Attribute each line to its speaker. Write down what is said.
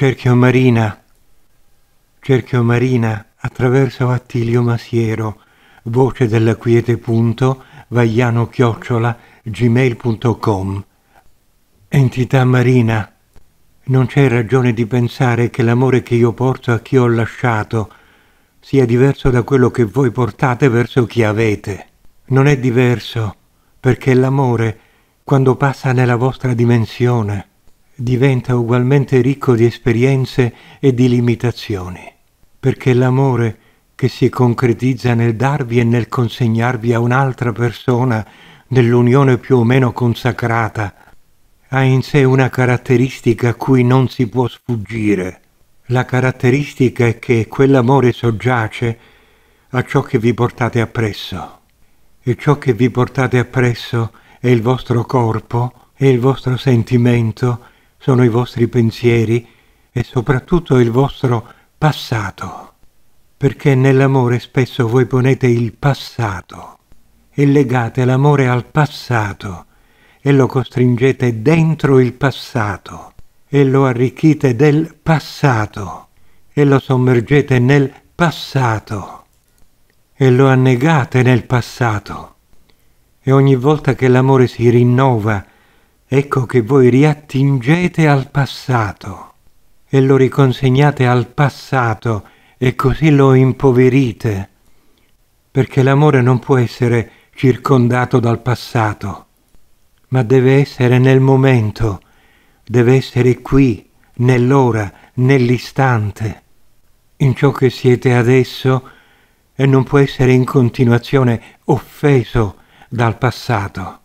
Speaker 1: Cerchio Marina, Cerchio Marina, attraverso Attilio Masiero, voce della quiete punto, vagliano chiocciola, gmail.com. Entità Marina, non c'è ragione di pensare che l'amore che io porto a chi ho lasciato sia diverso da quello che voi portate verso chi avete. Non è diverso, perché l'amore, quando passa nella vostra dimensione, diventa ugualmente ricco di esperienze e di limitazioni, perché l'amore che si concretizza nel darvi e nel consegnarvi a un'altra persona nell'unione più o meno consacrata, ha in sé una caratteristica a cui non si può sfuggire. La caratteristica è che quell'amore soggiace a ciò che vi portate appresso. E ciò che vi portate appresso è il vostro corpo, è il vostro sentimento, sono i vostri pensieri e soprattutto il vostro passato, perché nell'amore spesso voi ponete il passato e legate l'amore al passato e lo costringete dentro il passato e lo arricchite del passato e lo sommergete nel passato e lo annegate nel passato. E ogni volta che l'amore si rinnova ecco che voi riattingete al passato e lo riconsegnate al passato e così lo impoverite, perché l'amore non può essere circondato dal passato, ma deve essere nel momento, deve essere qui, nell'ora, nell'istante, in ciò che siete adesso e non può essere in continuazione offeso dal passato.